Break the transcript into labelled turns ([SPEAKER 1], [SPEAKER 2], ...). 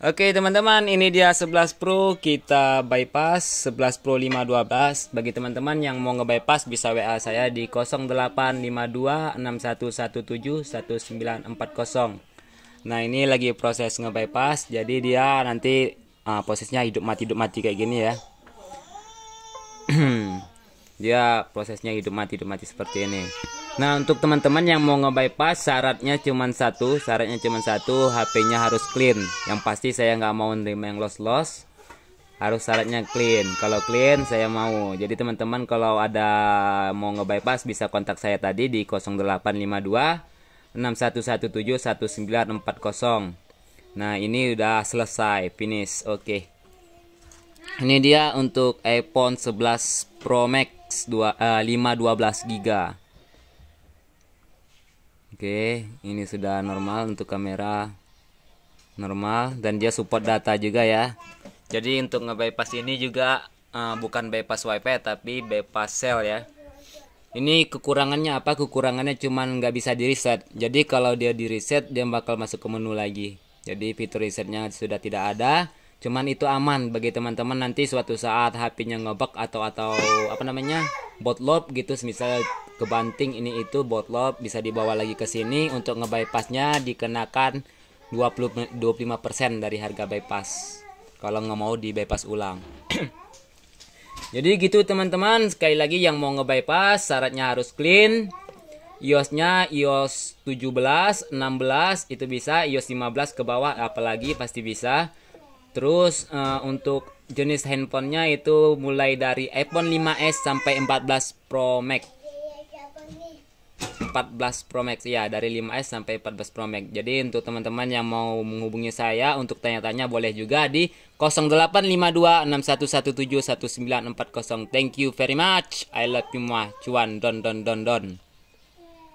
[SPEAKER 1] Oke teman-teman, ini dia 11 Pro kita bypass 11 Pro 512. Bagi teman-teman yang mau nge-bypass bisa WA saya di 085261171940. Nah, ini lagi proses nge-bypass. Jadi dia nanti uh, posisinya hidup mati hidup mati kayak gini ya. Hmm dia prosesnya hidup mati hidup mati seperti ini nah untuk teman-teman yang mau nge bypass syaratnya cuma satu syaratnya cuma satu HP-nya harus clean yang pasti saya nggak mau nerima yang loss loss harus syaratnya clean kalau clean saya mau jadi teman-teman kalau ada mau nge bypass bisa kontak saya tadi di 0852 6117 1940 nah ini udah selesai finish oke okay. ini dia untuk iPhone 11 Pro Max 512 eh, giga Oke ini sudah normal untuk kamera normal dan dia support data juga ya jadi untuk nge-bypass ini juga uh, bukan bypass wifi tapi bypass sel ya ini kekurangannya apa kekurangannya cuman nggak bisa di reset jadi kalau dia di reset dia bakal masuk ke menu lagi jadi fitur resetnya sudah tidak ada cuman itu aman bagi teman-teman nanti suatu saat HP-nya ngebug atau atau apa namanya botlop gitu semisal kebanting ini itu botlop bisa dibawa lagi ke sini untuk ngebypassnya dikenakan 20 25% dari harga bypass kalau nggak mau di bypass ulang jadi gitu teman-teman sekali lagi yang mau ngebypass syaratnya harus clean iOS-nya iOS 17, 16 itu bisa, iOS 15 ke bawah apalagi pasti bisa. Terus uh, untuk jenis handphonenya itu mulai dari iPhone 5s sampai 14 Pro Max. 14 Pro Max ya dari 5s sampai 14 Pro Max. Jadi untuk teman-teman yang mau menghubungi saya untuk tanya-tanya boleh juga di 085261171940. Thank you very much. I love you mah cuan don don don don.